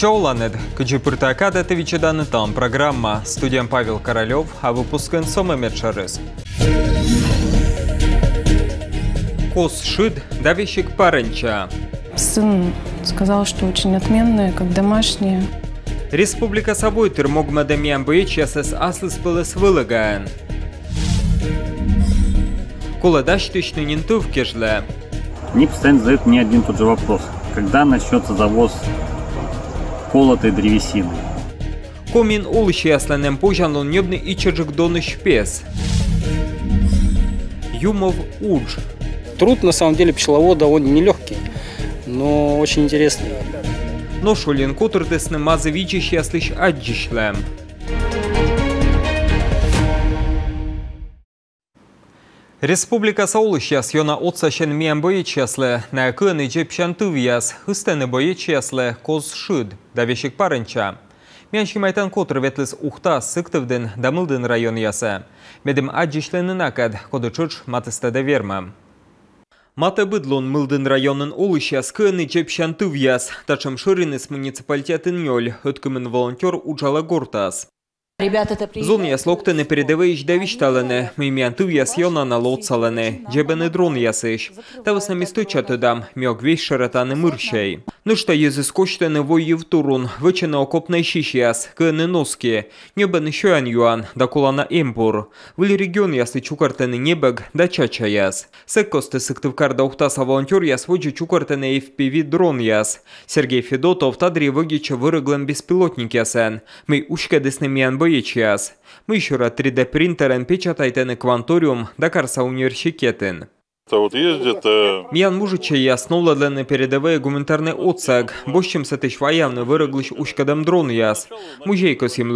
Чауланед, Качепыртака Датовичеданы там программа. Студиям Павел Королев, а выпуск Энсома Медшарес. Кос Шид, Давищик Паренча. Сын сказал, что очень отменные, как домашние. Республика собой термогма дамиямбыч ясэс аслыс пылыс вылагаен. Куладаш тычну нинту в кежле. Мне постоянно задают мне один тот же вопрос. Когда начнется завоз колотой древесины. Комин ул шиясленен пужанлон нёдны и чежикдоны шпес. Юмов удж. Труд на самом деле пчеловода он нелегкий, но очень интересный. Но шулин кутр тесны мазы вичи шияслыш аджишлем. Республика Саулышяс йона отсашен миян боечесле, на Джепшан ичеп шантывияс, хыстены боечесле, коз шыд, давешек парынча. Мен шимайтан котыр ветлес ухта сыктывден дамылдын район ясы. Медім аджишленін акад, кодычыч матыстады верма. Мата быдлон мылдын районын олышяс кыны чеп шантывяс, тачым шырынес муниципалитетін нөл, өткімін волонтер Уджала Зумниас локтыны передаваешь давишталыны, мимянту ясьона на лоцалыны, джебены дрон ясыш. Тавас на место чатыдам, мёг весь не мырщай. Ну что езыс коштыны вой евтурун, вычына окопной яс, кыны носки. Небен еще ан юан, да кулана эмбур. Вли регион ясы чукартыны небег, да чача яс. Секкосты сыктывкарда ухтаса волонтер яс воджи чукартыны FPV дрон яс. Сергей Федотов тадри выгича вырыглен беспилотник ясен. Мы ушка десны мянбы час. раз 3D принтерен печатайтен кванториум Дакарса университетен. От їздять. М'ян э, мужича я основла для не непередове гуманітарний отсек, бо чем чим се тиш ваявне вироглиш ушкадам дрон яс. Мужейко сім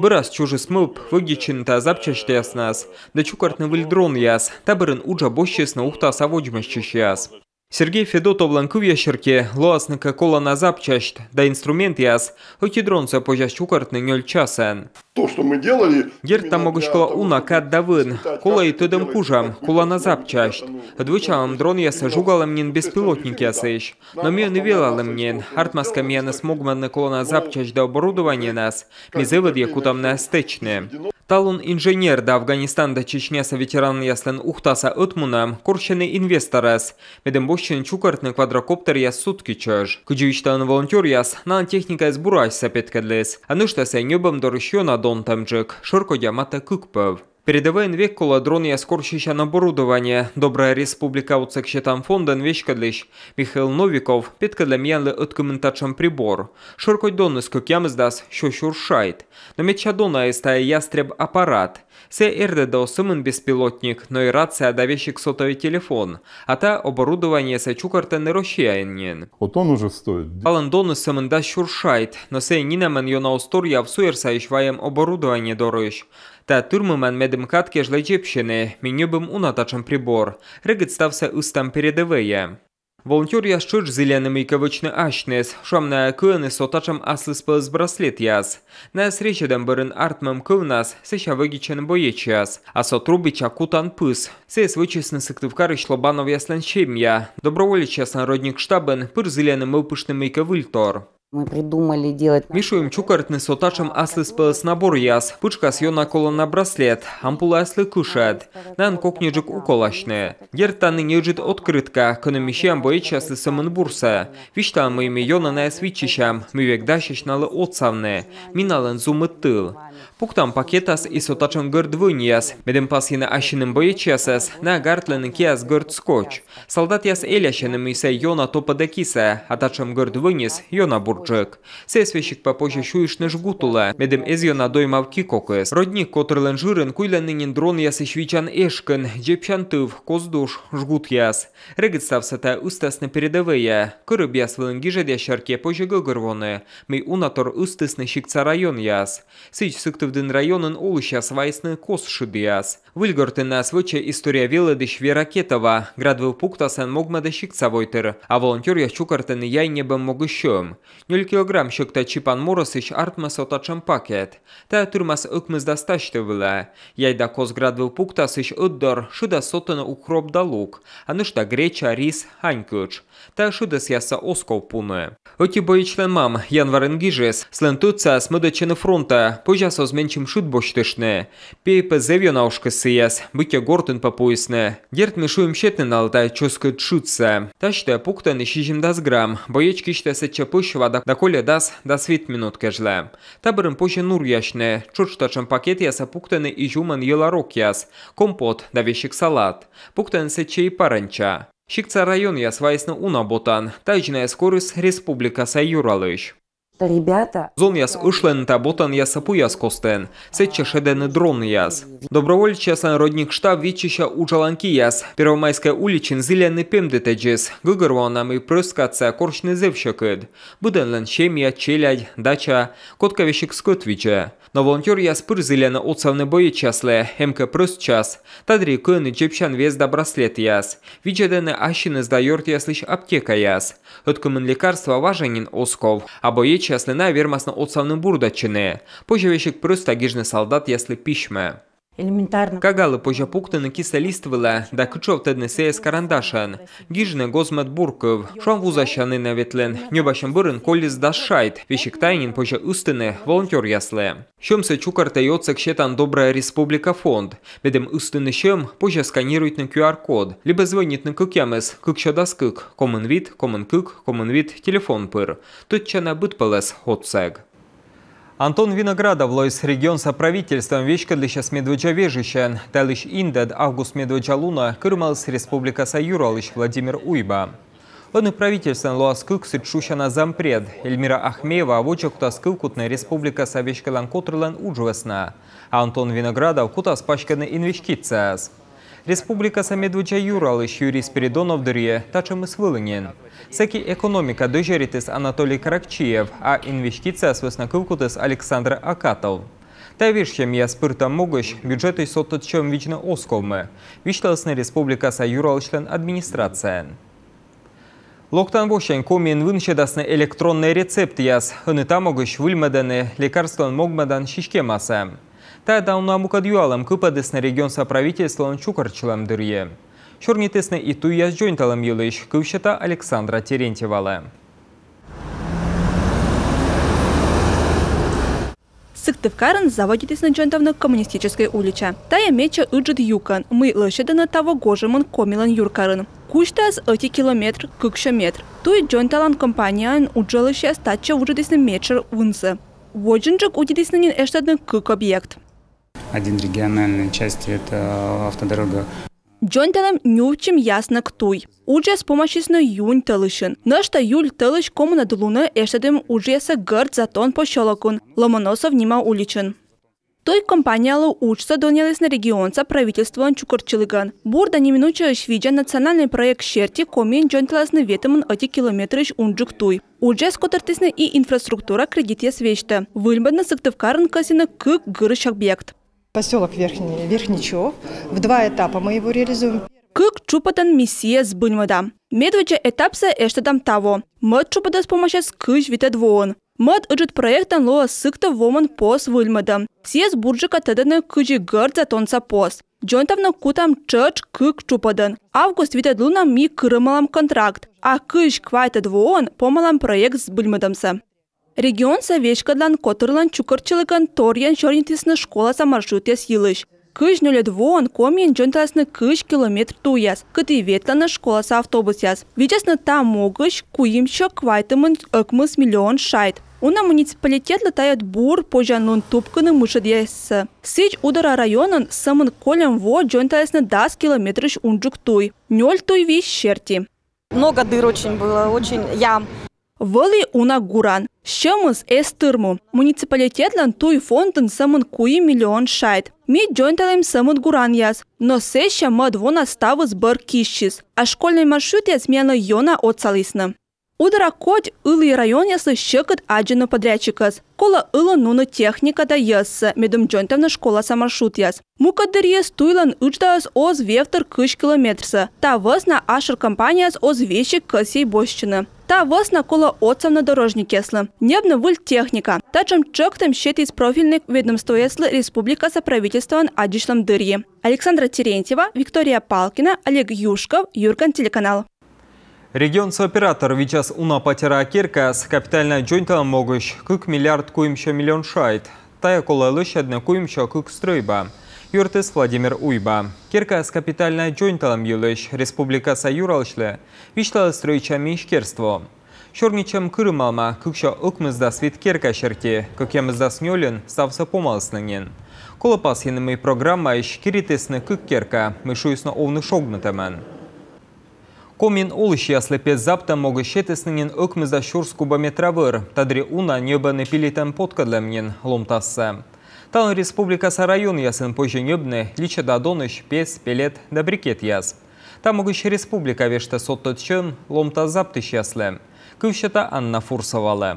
Бы раз, чужи смип, вигдічин та запчашт яс нас. Да чукарт не виль дрон яс, та берин уджа бощес на ухта саводжмащиш яс. Сергей Федотов ланків ящерки, лоасника кола на запчащ, да инструмент яс, хоть і дрон це пожащ укартне часен. То, что мы делали. Гер Ертта могышкала уна каддавын, кола и тедем пужам, кула на запчащ. Двучалом ну, дрон я сажу, сажугалам нин беспилотники сейш. Но мия не велалым нин, артмаска мия не смог на кола на запчащ до оборудования нас, мизывад якутам не стечне. Талун инженер да Афганистан да Чечня со ветеран яслен ухтаса отмуна, корщены инвесторас. Медембощен чукартный квадрокоптер я сутки чаж. Кыджуичтан волонтер яс, на техника из бурась сапеткадлес. Анышта са небом дорыщена Ладон Тамджик, Ширко Ямата Кыкпов. Передавай инвек куладрон я скорчища оборудование. Добрая республика у цексчетам фонда инвечкадлищ. Михаил Новиков, петка для мьянлы от комментачам прибор. Ширкой дон из кокям издас, что шуршает. На меча дона истая ястреб аппарат. CRD dausumın беспилотник, но и рация давящик сотовый телефон, а та оборудование сачукарта не расширенен. Вот он уже стоит. Алан Донус сымында шуршайт, но сей нинамен мен йона устор явсуер сайшваем оборудование дорож. Та тюрьмы мен медым катке жлечепщены, меню бым унатачен прибор. Рыгит стався устам передовые. Волонтер яшчыч зеленым иковычны ашнес, шамная кыны сотачам асыз пылыз браслет яз. На сречеден бырын артмам кывнас, сеша выгичен боечияз. А сотрубы чакутан пыс. Сес вычесны сыктывкар и шлобанов яслен шемья. Доброволечес народник штабен пыр зеленым выпышным иковыльтор. Мы придумали делать... Мишуем чукарт не сотачем аслы спелес набор яс. Пучка с йона на браслет. Ампула аслы кушает. Нан кокнежик уколашне. Гертаны нежит открытка. Кономищем боич аслы самын бурса. Виштан мы ими йона на эсвичищам. Мы век дащищналы отсавне. Минален зумы тыл. Puktam paketas isotaczą gord vunijas, medim pasin ašinim bojičiasas, na gartlenikijas gord skoč. Saldatijas elėšinim įsai jona to padakise, atačam gord vunis jona burdžek. Sesvešik papožešių iš nežgutulą, medim ez jona doimav kikokas. Rodnik kotrlen žiūrin kuileninin dronijas išvyčian eškin, džepšian tıv, kozduš, žgutjas. Regitstavsate ustas neperedavėje, kurubijas valangi žadė šarkė požego garvone, mei unator ustas nešikca rajonjas. Seič suktų Псковден районын ул шасвайсны кос шудияс. Вильгортына свыча история вилады Шверакетова, градвил пукта сан могмада шикцавойтыр, а волонтер я чукартын яй небем могыщем. Нюль килограмм шыкта чипан моросыш артмас отачам пакет. Та тюрмас ыкмыз дасташтывыла. Яйда кос градвил пукта сыш ыддор, шуда сотына укроп далук, а нышта греча, рис, ханькыч. Та шуда сяса оскол пуны. Оти боичлен мам, январен гижес, слентуца смыдачены фронта, пожасоз менчим шут боштышны. Пейпы зевьянавшка сыяс, быкя гортын попоясны. Герт мешуем щетны налтай чоска тшутся. Тачта пукта нищижим дас грамм, боечки шта сетча пышва. да коля дас да свит минут кэжлэ. Табырым поще нур яшны, чурштачым пакет яса пуктаны и жуман еларок яс, компот да вещик салат. Пуктан сетча и паранча. Шикца район ясвайсны уна ботан, тайжная скорость республика Сайюралыш. Ребята. Зонjas išlenta būtent jasapujas kosten, sečešeden dronjas. Dobrovoljčias anrodnik štab vičiša učalankijas, piromaiskė uličin zilė nepimdetedžis, gugarvonami prustkatsa koršni zevšakid, budenlen šemija, čeljad, dača, kotkavešik skutviče. Но волонтер я спыр зелена отсавны бої часле, хемке прыс час, тадри кыны джепшан вез да браслет яс. Виджедены ашины сдайорт яслыш аптека яс. Откымын лекарства важанин осков, а боечи частина вірмасна отсавны бурдачыны. Пожавешек прыс тагіжны салдат яслы пішмы. элементарно. Кагалы пожа пуктыны кисалиствыла, да кычов теднесе эс карандашан. Гижны гозмет бурков, шон вузащаны наветлен, небашым бырын коллиз дашайт, вещик тайнин пожа устыны волонтер ясле. Щемся чукар тается кщетан Добрая Республика фонд, ведем устыны чем пожа сканирует на QR-код, либо звонит на кыкямес, кыкща даскык, коммон вид, коммон кык, коммон вид, телефон пыр. Тут че чана бытпалес отсег. Антон Виноградов лоис регион соправительством вешкадлища Смедведжа Вежища, Талыш Индед, Август Медведжа Луна, Кырмалс Республика Саюралыш Владимир Уйба. Он и правительствен лоаскылк сычуша на зампред. Эльмира Ахмеева авочек таскылкутная республика Савешкалан Котрылан Уджвесна. А Антон Виноградов кутас пашканы инвешкицияс. Республикасы медвежа юралыш Юрий Спиридонов дырье, тачымыз вылынен. Секи экономика дыжеритес Анатолий Каракчиев, а инвестиция свесна кылкутес Александр Акатов. Тәвешем я спырта могыш бюджеты сотыт чем вично осколмы. республика республикасы юралышлен администрациян. Локтан вошен комин выншедасны электронный рецепт яз. Хыны тамогыш выльмеданы, лекарстван могмадан шишкемасы. Тогда Та давна мукадюалам Кыпадесна регион соправительством Чукарчилам дырье. Шурнитесна и с джойнталом елыш Кывшета Александра Терентьевала. Сыктывкарын заводитесь на джентовны коммунистической улича. Тая меча ыджит юкан, мы лошадына того гожемын комилан юркарын. Куштас эти километр кыкша метр. Туй дженталан компаниян уджалыша стача ужитесны мечер унсы. Воджинжик удитеснынин эштадны кук объект один региональной части – это автодорога. Джонтелем нювчим ясно ктуй. Уже с помощью сна юнь тылышын. Нышта юль тылыш коммуна дулуны уже ужеса гырт затон пощелокун. Ломоносов нима уличен. Той компаниялы учса донелесна регионца правительствон чукырчылыган. Бурда неминуча ишвиджа национальный проект Шерти комен джонтелесны эти километры километрыш унджук туй. Уже скотартисны и инфраструктура кредитес вешті. Выльбадны сыктывкарын касина кык гырыш объект поселок Верхний, Верхничев. В два этапа мы его реализуем. Как чупатан миссия с быньмада. Медвеча этапса там таво. Мод чупата с помощью скыш витет вон. Мод ыджит проектан лоа сыкта воман пос выльмада. Сиес буржика теданы кыжи гырдза тонца пос. Джонтавна кутам чырч кык чупадан. Август витет луна ми кырымалам контракт. А кыш квайтед вон помалам проект с Бульмадамса. Регион Савечкадан Котырлан Чукырчылыган Торьян Шорнитисны школаса маршрутес елыш. Кыш нөлет вон комен джонтасны кыш километр туяс. Кыты ветланы школаса автобус яс. Вичасны там могыш куимчо квайтымын өкміз миллион шайт. Уна муниципалитет латает бур пожанун тупканы мышадьясы. Сыч удара районын сымын колем во джонтасны дас километрыш унджук туй. Нёль туй шерти. Много дыр очень было, очень ям. Вылы уна гуран. Шымыз эстырму. Муниципалитетлан туй фондын сымын куи миллион шайт. Ми джонталем сымын гуран яз. Но сеща мад вона ставыз бар кишчіз. А школьный маршрут яз мена йона Удара кодь ылы районесы щекот аджина подрядчикас. Кола ыла нуны техника да ясса, медум джонтовна школа маршрут яс. Мукадыр ес туйлан ычдаас оз вевтор кыш километрса. Та на ашыр компанияс оз вещи кысей бощина. Та на кола отцам на дорожник ясла. Небна вуль техника. Та чем чоктам щет из профильных ведомство ясла республика соправительствован аджишлам дырье. Александра Терентьева, Виктория Палкина, Олег Юшков, Юрган телеканал. Регион сооператор Вичас уна патера с капитальная джойнта могущ кук миллиард куимша миллион шайт. Тая колайлыш одна куимша кук стройба. Юртес Владимир Уйба. Кирка с капитальная джойнталам юлыш республика Саюралшле. Виштала стройча мишкерство. Шорничем Кырымалма күкші ұқмызда свет керка шерте, көкемізда снелін савса помалысыныңен. Колопас енімей программа еш керетесіні кук кирка, мүшуісіні овны шогнытымен. Комин улыш яслепе запта мога шетеснинген өкмізда шурс кубометравыр, тадри уна небаны пилетен подкадламнен ломтасы. Тан республикасы район ясын позже небны, лича дадоныш, пес, пелет, да брикет яз. Там мога республика вешта сотточын, ломта заптыш ясле. Кывшата Анна Фурсовалы.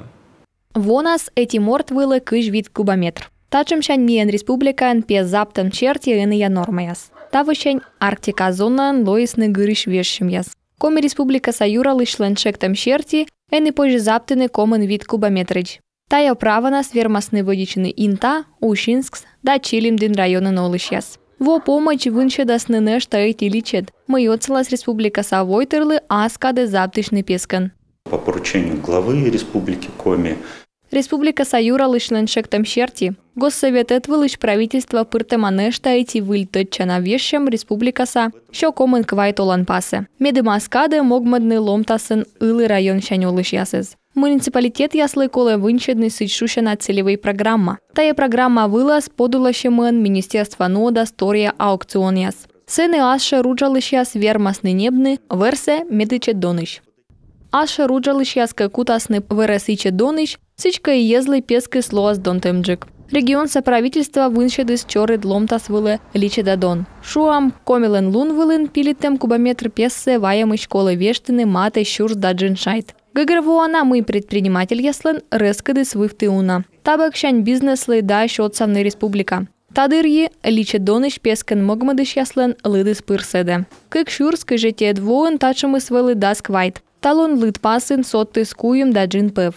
Вонас эти мортвылы кыш вид кубометр. Тачымшан миен республика республикан пе заптын черти ины я нормаяс. Тавышен Арктика зонан лоисны гырыш вешшим яз. Коми Республикаса юралы шленшек тамшерти, эны позже заптыны комын вид кубометрыч. Тая правана свермасны водичины Инта, Ушинскс, да Чилимдин района Нолышьяс. Во помощь выншедасны неш таит иличет, мыёцелас Республикаса Войтерлы, аскады заптышны пескан. По поручению главы Республики Коми Республика Саюра лышнан шектам черти. Госсовет этвылыш правительства пыртеманешта эти выльтотчана вещам республикаса, що комын квайт оланпасы. Меды мог могмадны ломтасен илы район шанёлыш ясыз. Муниципалитет яслы коле вынчедны сычшущана целевой программа. Тая программа вылаз подулащемын министерства нода стория аукционяс. яс. Сыны аша руджалыш яс вермасны небны, версе медыче доныш. Аша руджалыш яска кутасны вырасыче доныч, сычка и езлый пеской слоас донтемджик. Регион соправительства вынщедыс чоры дломтас вылы личе Дон. Шуам комилен лун вылын пилитем кубометр пессе ваемы школы вештыны маты щурс да джиншайт. Гагрвуана мы предприниматель яслен рескады свыфты уна. Табак щань бизнеслы да счет самны республика. Тадырьи личе доныш пескен могмадыш яслен лыды спырседе. Кык щурской жете двоен тачымы свылы да сквайт талон лытпасын сотты скуем да пев.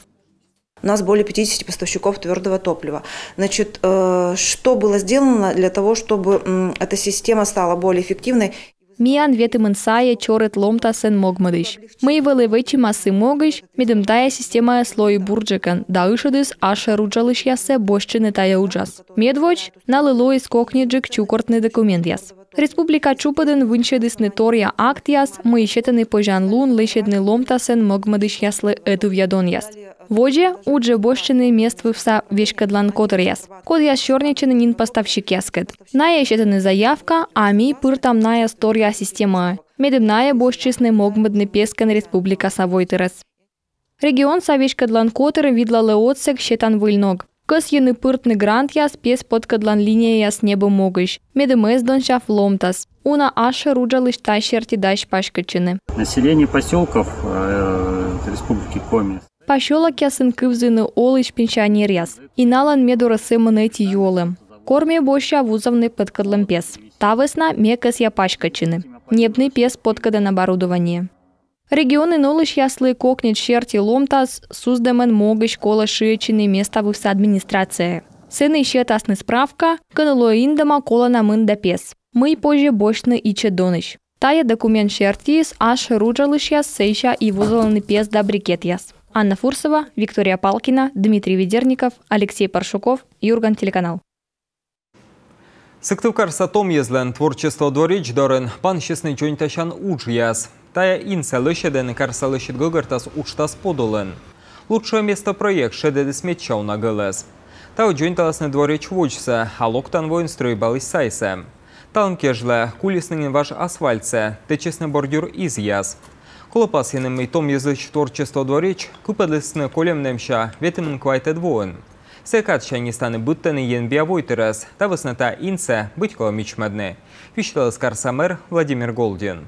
У нас более 50 поставщиков твердого топлива. Значит, э, что было сделано для того, чтобы эта система стала более эффективной? Миян ветимын сае чорет ломта сен могмадыш. Мы вели вычи массы могыш, медымтая система слой бурджекан. да ышыдыс аше руджалыш ясе бощины тая уджас. Медвоч, налылой скокниджик чукортный документ яс. Республика Чупаден Чупадын вынчедысны тория актияс, мы ищетыны пожанлун лыщедны ломтасын мыгмыдыш яслы эту вьядоньяс. Воде удже бошчины мест вывса вешкадлан яс, Код яс черничины нин поставщик яскет. Ная ищетыны заявка, а ми пыртам ная сторья система. Медымная бошчисны могмыдны пескан Республика Савойтерес. Регион Савишка Дланкотер видла леотсек щетан выльног не Кës jeni pyrtni grantjas pjes pod këdlan linjejas nebe mogësh, me dëmës dënshaf lomtas, уна аша руджалыш тащерти дащ пашкачыны. Население поселков э, республики Коми. Поселок ясын кывзыны олыш пенчанер яс. Иналан медурасы мынэти юолым. Корме боща вузовны подкадлым пес. весна мекас я пашкачыны. Небный пес подкадан оборудование. Регионы Нолыш, Яслы, Кокнет, Черти, Ломтас, Суздамен, Могыш, Кола, Шиечины, места в администрации. Сыны еще тасны справка, кануло индама кола намын допес. Мы позже бочны и чедоныш. Тая документ шертис, аж руджалышья, Сейша и вузолны пес да брикетьяс. Анна Фурсова, Виктория Палкина, Дмитрий Ведерников, Алексей Паршуков, Юрган Телеканал. Сыктывкар сатом езлен творчество дворич дорен пан честный чонь тащан уж яс. Тая инса лыщеден кар салыщет гогартас уштас подолен. Лучшее место проект шедеды сметчал на ГЛС. Тау джонь таласны дворич вочса, а локтан воин стройбалый сайса. Талм кежле, кулисныгин ваш асфальтсе, течесны бордюр из яс. Колопас иным и том языч творчество дворич, купадлысны колем немща, ветемн квайте двоен не Сәйкат шәйністаны бұттаны енбе авойтырас, тавысната инса бұткала медне, Вичталыскар самыр Владимир Голдин.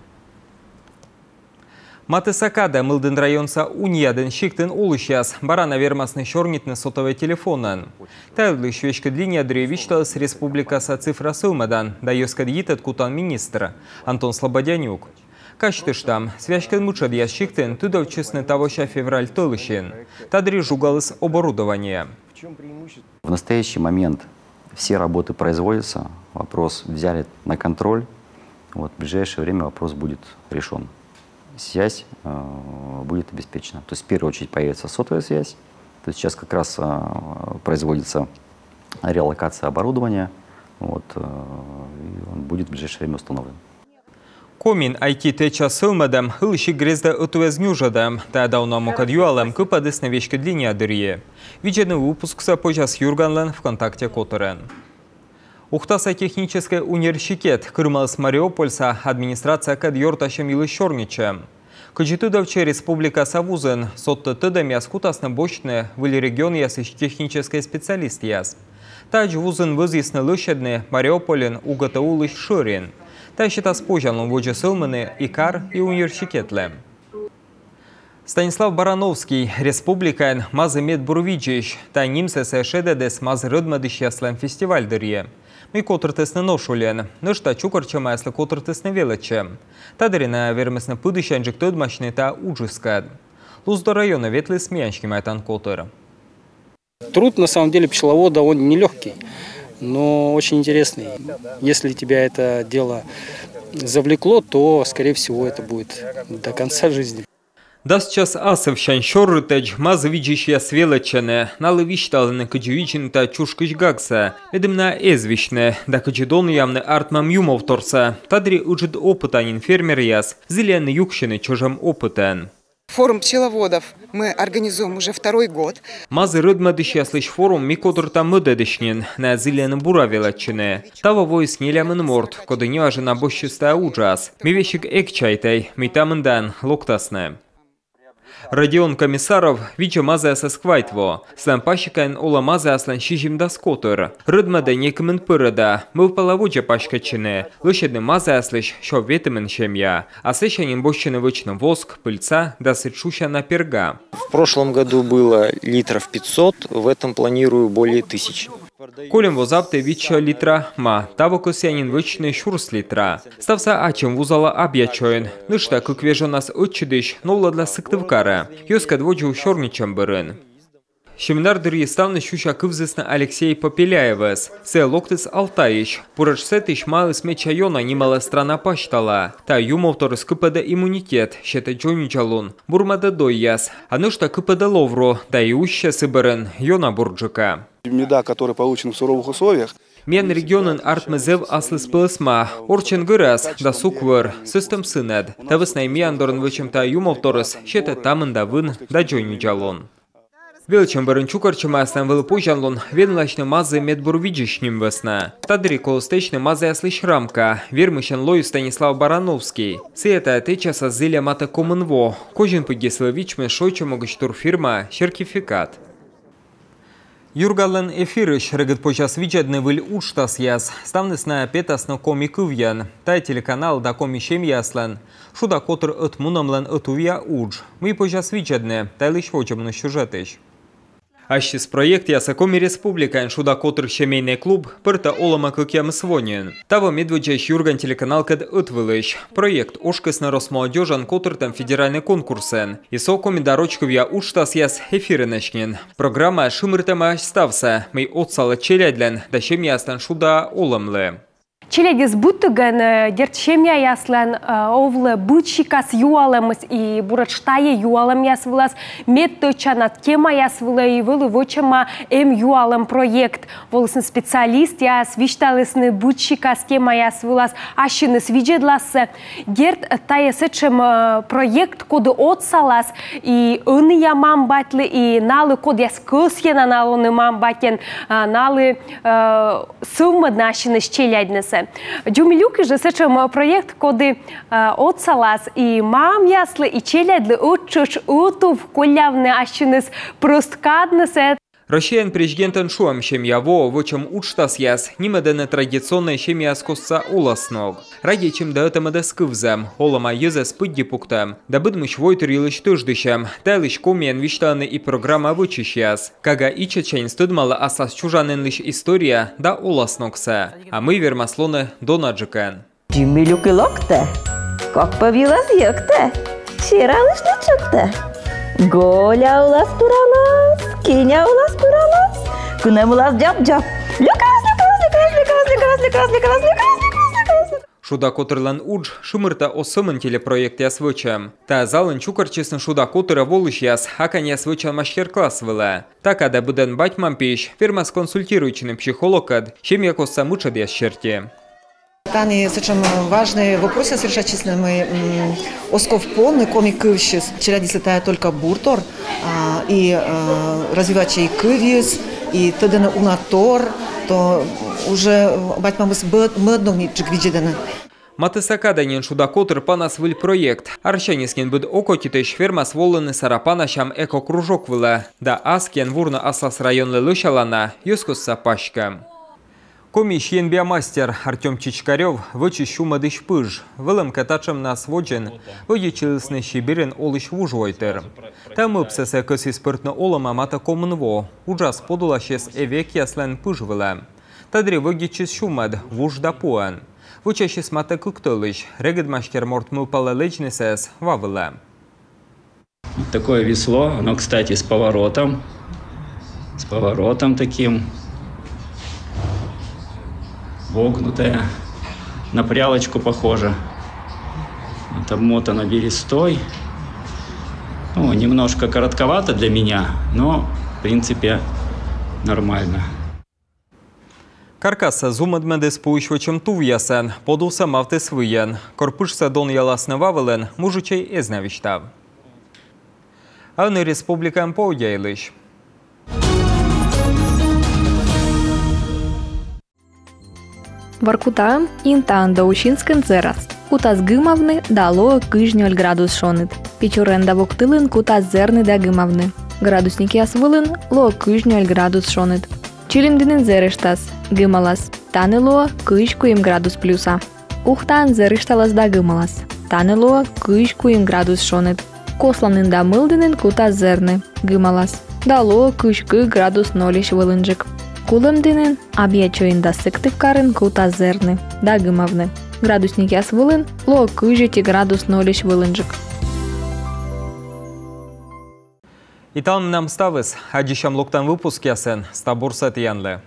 Матысакада мылдын районса униядын шиктын улышяс, барана вермасны шорнитны сотовый телефонын. Тәудлы швешкі длиния Древичталыс республикаса цифра сылмадан, да ескадгитат кутан министр Антон Слободянюк. Каштыштам, свяжкін мучад ящиктен, тудовчесны тавоща февраль толышен. Тадри жугалыс оборудование чем преимущество? В настоящий момент все работы производятся. Вопрос взяли на контроль. Вот, в ближайшее время вопрос будет решен. Связь э, будет обеспечена. То есть в первую очередь появится сотовая связь. То есть сейчас как раз э, производится релокация оборудования. Вот, э, и он будет в ближайшее время установлен. Комин айтите часылмадам, хылши грезда ұтуэзнюжадам, та давнаму кадюалам күпадыс навешкі длиния дырие. Виджені выпускса пожас Юрганлан ВКонтакте которен. Ухтаса технический университет Кырмалыс Мариопольса администрация кадьорташым илы шорничем. Кыжитудавчы республика Савузын, сотты тыдам яскутасны бочны, вылі регион ясыш технический специалист яс. Тадж вузын вызъясны лышедны Мариополин угатаулыш шырин. Тайщита спожан уводжесылманы икар и университетле. Станислав Барановский, республикан, мазы мед бурвиджиш, та нимсе сэшеде дес мазы рыдмадыш яслен фестиваль дырье. Ми котыртесны ношулен, нышта чукарчема яслы котыртесны велече. Тадырина вермесны пыдышан жіктөд машины та уджыскад. Луздо района ветлы смеяншки майтан котыр. Труд, на самом деле, пчеловода, он нелегкий но очень интересный. Если тебя это дело завлекло, то, скорее всего, это будет до конца жизни. Да, сейчас асов шаншоры тәж мазывичища свелачаны, налывишталыны кыджуичин та чушкыш гакса. Эдемна эзвишны, да кыджидон ямны артмам юмов торса. Тадри уджид опытанин фермер яс, зеленый юкшины чужам опытан. Форум пчеловодов мы организуем уже второй год. Мазы рыдмадыш яслыш форум микодурта мыдадышнен на бура буравелатчыны. Того войс нелямын морт, кодыня ажына бошчыста уджас. Мивешик экчайтай, митамындан локтасны. Родион Комиссаров Вичамазе Сасквайтво, сам Слампашикайн Уламазе Аслан Шижимда Скотер, Рыдмадене Кментпырада, Мылпалавуча Пашкачины, Лышедны Мазе Аслыш Шовветымен Шемья, Асышанин Бощины Вычным Воск, Пыльца, Дасычуша Наперга. В прошлом году было литров 500, в этом планирую более тысячи. Колем возапте вича литра ма, таво косянин вичный шурс литра. Ставса ачем вузала ныш так куквежа нас отчидыш, ноула для сыктывкара, йоска дводжу шорничам берен. Шеминар Дырьеставны Щуща Алексей Попеляевес. Се Локтес Алтаиш. Пурашсет Ишмал Исме Чайона немала страна паштала. Та юмовтор скыпада иммунитет. Шета джонючалун, Бурмада Дойяс. Анушта кыпада ловро Да и уща Сыбырын. Йона Бурджика. Меда, который получен в суровых условиях, Мен регионын артмызев аслыс пылысма, орчен гырас, да суквыр, сыстым сынад. Тавыс найме андорын вычымта юмовторыс, шета тамында вын, да жалон. Вилчим Веренчук Арчемесен Велипужанлон, він лечне мази медбурвіджішнім весне. Тадрі колостичне мази яслищ рамка, вірмишен лою Станіслав Барановський. Сієте тичаса зілля мати коменво, кожен подіслевічми шойчому гштур фірма «Сертифікат». Юргален Эфирыш регат почас виджадны выль уштас яс, ставнысная петасно комиков ян, тай телеканал да комишем яслен. Шуда котр от мунамлен от увия удж, мы почас виджадны, тай лишь вочем на сюжетыш проект проекти Асакоми Республика Эншуда Котр семейный клуб Пырта Олама Кокем Свонин. Того Медведжаш Юрган телеканал Кад Утвылыш. Проект Ошкас на Росмолодежан Котр там федеральный конкурсен. И сокоми дорочков я уштас яс эфиры начнен. Программа Шимртама Ставса. Мы отсала челядлен, да чем я Станшуда Оламле. Челегіз бұттыгін дертшемия э, яслан э, овлы бұтшикас юаламыз и бұрачтайы юалам ясвылас, метті чанат кема ясвылы и вылы вочама эм юалам проект. Волысын специалист яс, вишталысны бұтшикас кема ясвылас, ашыны свиджедласы. Дерт э, тая чым проект коды отсалас и я ямам батлы и налы код яс көсген аналыны мам батен налы сывмы нашыны щеляднысы. все. Дюмілюки же сечемо проєкт, коди от салас і мам ясли, і челядли, от чуш, утув, колявне, а ще не просткадне се. Россиян президентін шуам шемьяво, вочем учтас яс, немедене традиционная шемья скосса уласног. Ради чем да это медескывзем, олама езе спыт пуктем. да быдмыш войтер елыш тыждышем, тайлыш комен виштаны и программа вычиш яс, кага и чечен стыдмала асас чужанен лишь история, да уласногсе, а мы вермаслоны донаджикен. и локте, как повилас йокте, ширалыш начокте, голя улас туранас. Кеня а у нас куралас. Күнем у нас жап-жап. Люкас, люкас, люкас, люкас, люкас, люкас, люкас, люкас, Шуда котырлан удж шымырта осымын телепроекте освыча. Та залын чукарчесын шуда котыра волыш яс, хакань освыча мастер-класс вела. Так ада быдан бать мампиш, фирмас консультирующим психологад, чем якоса мычад ясчерте. Танец очень важный вопрос честно решательными осков полный комик кывщис. Вчера десятая только буртор а, и э, развивачий кывис и тогда унатор, то уже э, бать мамы с медновничек Матисака Данин шудакотр панас выль проект. Арщанискин быд окотитыш ферма своллыны сарапана шам эко кружок вылы. Да аскен вурна асас район лелышалана, Юскусса сапашка. Комиш енбиамастер Артем Чичкарев вычищу мадыш пыж, вылым катачем на своджен, выючилысны шибирен олыш вужуайтер. Там ыпсесе кысы спиртны олым амата комынво, ужас подулашес эвек яслен пыж вылы. Тадри выгичис шумад, вуж да пуэн. Вычащис мата кыктылыш, регедмашкер морт мылпалы лечнесес вавылы. Такое весло, оно, кстати, с поворотом, с поворотом таким, вогнутая, на прялочку похоже. Вот обмотана берестой. Ну, немножко коротковато для меня, но, в принципе, нормально. Каркаса зумадмедес puišočiam tuvjasen, podusa mavtes vyjen, korpušsa donjalas nevavelen, mužučiai eznavištav. Avni Respublikan paudėiliš. Варкутаан интан доучинскен зерас. Кутас гымовны дало кыжнёль градус шонит. Печурен да воктылын кутас зерны да гымовны. Градусники асвылын ло кыжнёль градус шонит. Чилимдинин зерыштас, гымалас. Таны ло кыжкуем градус плюса. Ухтан зерышталас да гымалас. Таны ло кыжкуем градус шонит. Косланын да мылдынын кутас зерны, гымалас. Дало кыжкы градус нолиш вылынжык. Кулымдинын абиячоинда сыктывкарын кутазерны, дагымавны. Градусник яс вылын, ло кыжити градус нолиш вылынжык. Итал нам ставыс, аджишам локтан выпуск ясен, стабур сатьянлы.